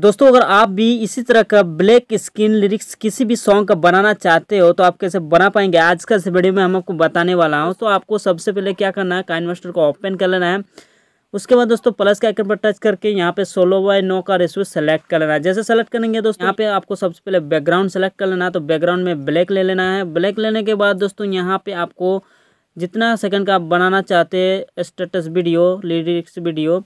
दोस्तों अगर आप भी इसी तरह का ब्लैक स्किन लिरिक्स किसी भी सॉन्ग का बनाना चाहते हो तो आप कैसे बना पाएंगे आज का इस वीडियो में हम आपको बताने वाला हूँ तो आपको सबसे पहले क्या करना है काइन मास्टर को ओपन कर लेना है उसके बाद दोस्तों प्लस के आइकन पर टच करके यहाँ पे सोलो बाय नौ का रेशियो सेलेक्ट कर लेना है जैसे सेलेक्ट करेंगे दोस्तों यहाँ पे आपको सबसे पहले बैकग्राउंड सेलेक्ट कर लेना है तो बैकग्राउंड में ब्लैक ले लेना है ब्लैक लेने के बाद दोस्तों यहाँ पे आपको जितना सेकंड का आप बनाना चाहते हैं स्टेटस वीडियो लिरिक्स वीडियो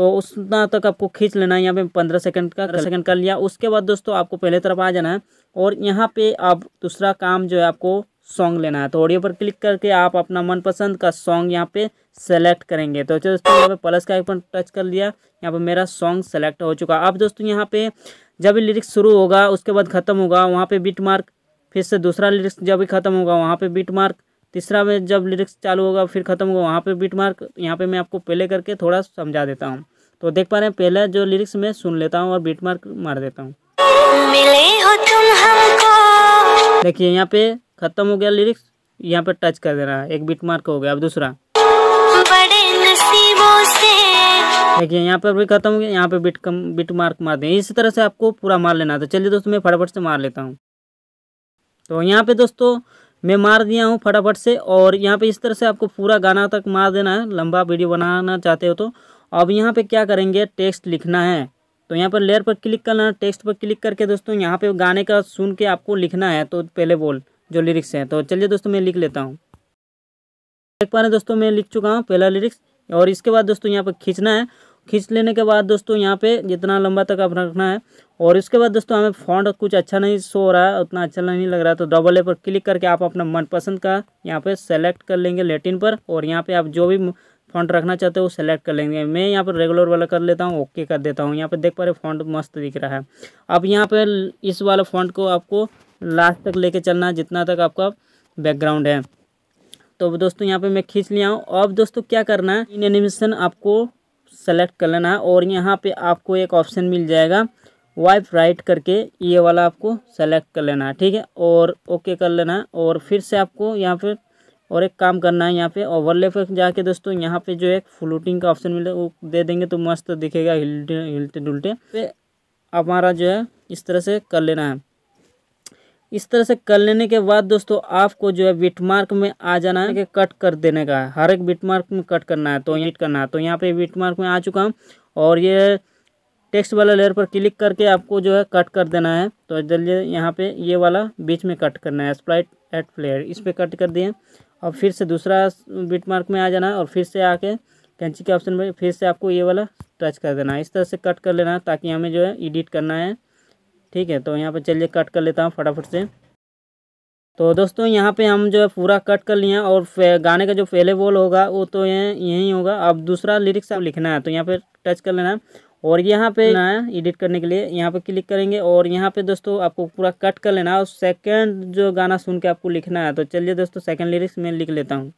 तो उतना तक आपको खींच लेना है यहाँ पे पंद्रह सेकंड का पंद्रह सेकंड कर लिया उसके बाद दोस्तों आपको पहले तरफ आ जाना है और यहाँ पे आप दूसरा काम जो है आपको सॉन्ग लेना है तो ऑडियो पर क्लिक करके आप अपना मनपसंद का सॉन्ग यहाँ पे सेलेक्ट करेंगे तो दोस्तों यहाँ पे प्लस का आइकन टच कर लिया यहाँ पे मेरा सॉन्ग सेलेक्ट हो चुका अब दोस्तों यहाँ पे जब भी लिरिक्स शुरू होगा उसके बाद ख़त्म होगा वहाँ पे बीट मार्क फिर से दूसरा लिरिक्स जब भी ख़त्म होगा वहाँ पे बीट मार्क तीसरा में जब लिरिक्स चालू होगा फिर ख़त्म होगा वहाँ पे बीट मार्क यहाँ पे मैं आपको पहले करके थोड़ा समझा देता हूँ तो देख पा रहे हैं पहला जो लिरिक्स मैं सुन लेता हूँ और बीट मार्क मार देता हूँ देखिए यहाँ पे ख़त्म हो गया लिरिक्स यहाँ पे टच कर देना है एक बीट मार्क हो गया अब दूसरा देखिए यहाँ पर भी खत्म हो गया यहाँ पे बीट कम बीट मार्क मार दें इसी तरह से आपको पूरा मार लेना तो चलिए दोस्तों मैं फटाफट से मार लेता हूँ तो यहाँ पे दोस्तों मैं मार दिया हूँ फटाफट से और यहाँ पे इस तरह से आपको पूरा गाना तक मार देना है लंबा वीडियो बनाना चाहते हो तो अब यहाँ पे क्या करेंगे टेक्स्ट लिखना है तो यहाँ पर लेयर पर क्लिक करना है टेक्स्ट पर क्लिक करके दोस्तों यहाँ पे गाने का सुन के आपको लिखना है तो पहले बोल जो लिरिक्स हैं तो चलिए दोस्तों मैं लिख लेता हूँ देख पा रहे दोस्तों मैं लिख चुका हूँ पहला लिरिक्स और इसके बाद दोस्तों यहाँ पर खींचना है खींच लेने के बाद दोस्तों यहाँ पे जितना लंबा तक आप रखना है और इसके बाद दोस्तों हमें फॉन्ट कुछ अच्छा नहीं सो रहा है उतना अच्छा नहीं लग रहा है तो डबल ए पर क्लिक करके आप अपना मनपसंद का यहाँ पे सेलेक्ट कर लेंगे लेटिन पर और यहाँ पे आप जो भी फॉन्ट रखना चाहते हो सेलेक्ट कर लेंगे मैं यहाँ पर रेगुलर वाला कर लेता हूँ ओके कर देता हूँ यहाँ पर देख पा रहे फॉन्ट मस्त दिख रहा है अब यहाँ पर इस वाला फॉन्ट को आपको लास्ट तक लेके चलना है जितना तक आपका बैकग्राउंड है तो दोस्तों यहाँ पे मैं खींच लिया हूँ अब दोस्तों क्या करना है इन एनिमेशन आपको सेलेक्ट कर लेना है और यहाँ पे आपको एक ऑप्शन मिल जाएगा वाइप राइट करके ये वाला आपको सेलेक्ट कर लेना है ठीक है और ओके कर लेना है और फिर से आपको यहाँ पे और एक काम करना है यहाँ पे ओवरले पर जाके दोस्तों यहाँ पे जो एक फ्लोटिंग का ऑप्शन मिले वो दे देंगे तो मस्त दिखेगा हिलते हिलते डुलटे पे हमारा जो है इस तरह से कर लेना है इस तरह से कर लेने के बाद दोस्तों आपको जो है विटमार्क में आ जाना है कि कट कर देने का है हर एक मार्क में कट करना है तो यहाँ करना है तो यहाँ पे विटमार्क में आ चुका हूँ और ये टेक्स्ट वाला लेयर पर क्लिक करके आपको जो है कट कर देना है तो जल्दी यहाँ पे ये वाला बीच में कट करना है स्प्लाइट एट प्लेयर इस पर कट कर दिए और फिर से दूसरा बिटमार्क में आ जाना है और फिर से आके कैंची के ऑप्शन पर फिर से आपको ये वाला टच कर देना है इस तरह से कट कर लेना है ताकि हमें जो है एडिट करना है ठीक है तो यहाँ पर चलिए कट कर लेता हूँ फटाफट से तो दोस्तों यहाँ पे हम जो है पूरा कट कर लिए और गाने का जो पहले बोल होगा वो तो ये यहीं होगा अब दूसरा लिरिक्स आप लिखना है तो यहाँ पे टच कर लेना है और यहाँ पे ना एडिट करने के लिए यहाँ पे क्लिक करेंगे और यहाँ पे दोस्तों आपको पूरा कट कर लेना है और सेकंड जो गाना सुन के आपको लिखना है तो चलिए दोस्तों सेकेंड लिरिक्स मैं लिख लेता हूँ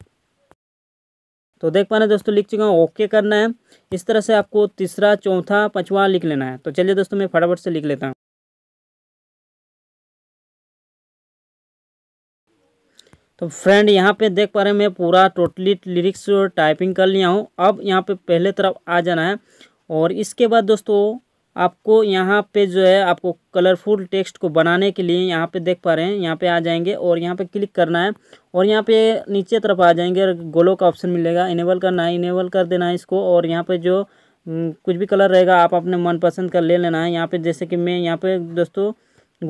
तो देख पा रहे दोस्तों लिख चुका हूँ ओके करना है इस तरह से आपको तीसरा चौथा पाँचवा लिख लेना है तो चलिए दोस्तों मैं फटाफट से लिख लेता हूँ तो फ्रेंड यहाँ पे देख पा रहे हैं मैं पूरा टोटली लिरिक्स टाइपिंग कर लिया हूँ अब यहाँ पे पहले तरफ आ जाना है और इसके बाद दोस्तों आपको यहाँ पे जो है आपको कलरफुल टेक्स्ट को बनाने के लिए यहाँ पे देख पा रहे हैं यहाँ पे आ जाएंगे और यहाँ पे क्लिक करना है और यहाँ पे नीचे तरफ आ जाएंगे और गोलो का ऑप्शन मिलेगा इनेबल करना है इनेबल कर देना है इसको और यहाँ पे जो कुछ भी कलर रहेगा आप अपने मनपसंद का ले लेना है यहाँ पर जैसे कि मैं यहाँ पर दोस्तों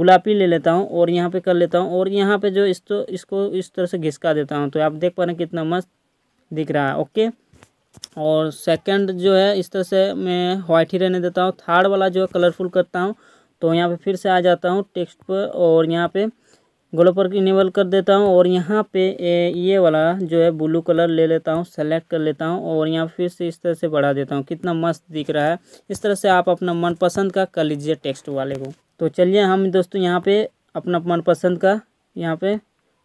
गुलाबी ले लेता हूँ और यहाँ पे कर लेता हूँ और यहाँ पे जो इस तो इसको इस तरह से घिसका देता हूँ तो आप देख पा रहे हैं कितना मस्त दिख रहा है ओके और सेकंड जो है इस तरह से मैं वाइट ही रहने देता हूँ थर्ड वाला जो है कलरफुल करता हूँ तो यहाँ पे फिर से आ जाता हूँ टेक्स्ट पर और यहाँ पर गोलो पर इनेबल कर देता हूँ और यहाँ पर ये वाला जो है ब्लू कलर ले लेता हूँ सेलेक्ट कर लेता हूँ और यहाँ फिर से इस तरह से बढ़ा देता हूँ कितना मस्त दिख रहा है इस तरह से आप अपना मनपसंद का कर लीजिए टेक्स्ट वाले को तो चलिए हम दोस्तों यहाँ पे अपना मनपसंद का यहाँ पे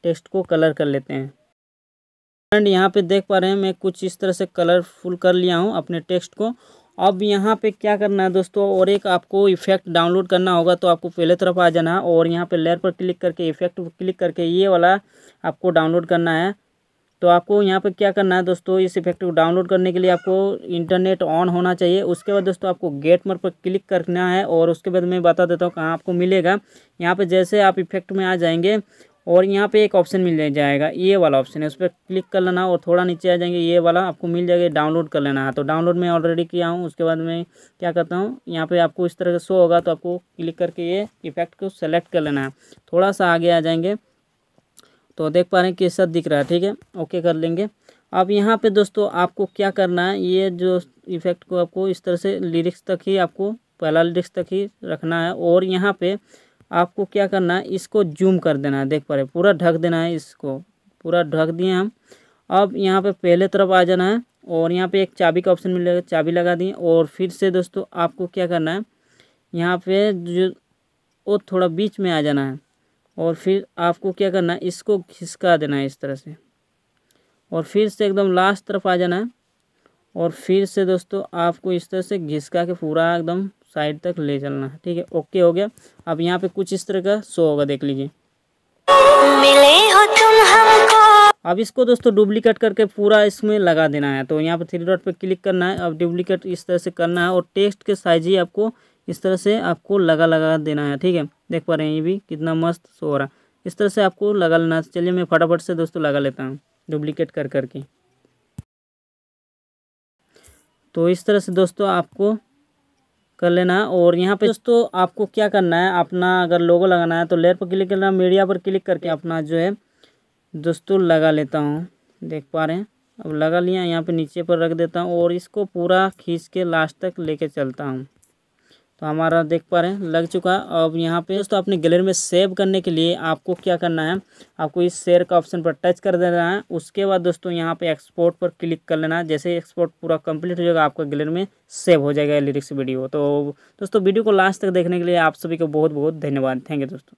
टेक्स्ट को कलर कर लेते हैं फ्रेंड यहाँ पे देख पा रहे हैं मैं कुछ इस तरह से कलरफुल कर लिया हूँ अपने टेक्स्ट को अब यहाँ पे क्या करना है दोस्तों और एक आपको इफेक्ट डाउनलोड करना होगा तो आपको पहले तरफ आ जाना है और यहाँ पे लेयर पर क्लिक करके इफेक्ट क्लिक करके ये वाला आपको डाउनलोड करना है तो आपको यहाँ पर क्या करना है दोस्तों इस इफेक्ट को डाउनलोड करने के लिए आपको इंटरनेट ऑन होना चाहिए उसके बाद दोस्तों आपको गेट मर पर क्लिक करना है और उसके बाद मैं बता देता हूँ कहाँ आपको मिलेगा यहाँ पर जैसे आप इफेक्ट में आ जाएंगे और यहाँ पे एक ऑप्शन मिल जाएगा ये वाला ऑप्शन है उस पर क्लिक कर लेना और थोड़ा नीचे आ जाएंगे ये वाला आपको मिल जाएगा डाउनलोड कर लेना है तो डाउनलोड मैं ऑलरेडी किया हूँ उसके बाद मैं क्या करता हूँ यहाँ पे आपको इस तरह से शो होगा तो आपको क्लिक करके ये इफेक्ट को सेलेक्ट कर लेना है थोड़ा सा आगे आ जाएंगे तो देख पा रहे हैं केसर दिख रहा है ठीक है ओके कर लेंगे अब यहाँ पे दोस्तों आपको क्या करना है ये जो इफेक्ट को आपको इस तरह से लिरिक्स तक ही आपको पहला लिरिक्स तक ही रखना है और यहाँ पे आपको क्या करना है इसको जूम कर देना है देख पा रहे पूरा ढक देना है इसको पूरा ढक दिए हम अब यहाँ पे पहले तरफ आ जाना है और यहाँ पे एक चाबी का ऑप्शन मिलेगा चाबी लगा दिए और फिर से दोस्तों आपको क्या करना है यहाँ पे जो वो थोड़ा बीच में आ जाना है और फिर आपको क्या करना है इसको खिसका देना है इस तरह से और फिर से एकदम लास्ट तरफ आ जाना है और फिर से दोस्तों आपको इस तरह से घिसका के पूरा एकदम साइड तक ले चलना है ठीक है ओके हो गया अब यहाँ पे कुछ इस तरह का शो होगा देख लीजिए अब इसको दोस्तों डुप्लीकेट करके पूरा इसमें लगा देना है तो यहाँ पर थ्री डॉट पे क्लिक करना है अब डुप्लीकेट इस तरह से करना है और टेक्स्ट के साइज ही आपको इस तरह से आपको लगा लगा देना है ठीक है देख पा रहे हैं ये भी कितना मस्त सो रहा इस तरह से आपको लगा लेना चलिए मैं फटाफट से दोस्तों लगा लेता हूँ डुप्लीकेट कर करके तो इस तरह से दोस्तों आपको कर लेना और यहाँ पे दोस्तों आपको क्या करना है अपना अगर लोगो लगाना है तो लेयर पर क्लिक करना मीडिया पर क्लिक करके अपना जो है दोस्तों लगा लेता हूँ देख पा रहे हैं अब लगा लिया यहाँ पे नीचे पर रख देता हूँ और इसको पूरा खींच के लास्ट तक लेके चलता हूँ तो हमारा देख पा रहे हैं लग चुका है अब यहाँ पे दोस्तों अपने गैलरी में सेव करने के लिए आपको क्या करना है आपको इस शेयर का ऑप्शन पर टच कर देना है उसके बाद दोस्तों यहाँ पे एक्सपोर्ट पर क्लिक कर लेना है जैसे एक्सपोर्ट पूरा कंप्लीट हो जाएगा आपका गैलरी में सेव हो जाएगा लिरिक्स वीडियो तो दोस्तों वीडियो को लास्ट तक देखने के लिए आप सभी को बहुत बहुत धन्यवाद थैंक यू दोस्तों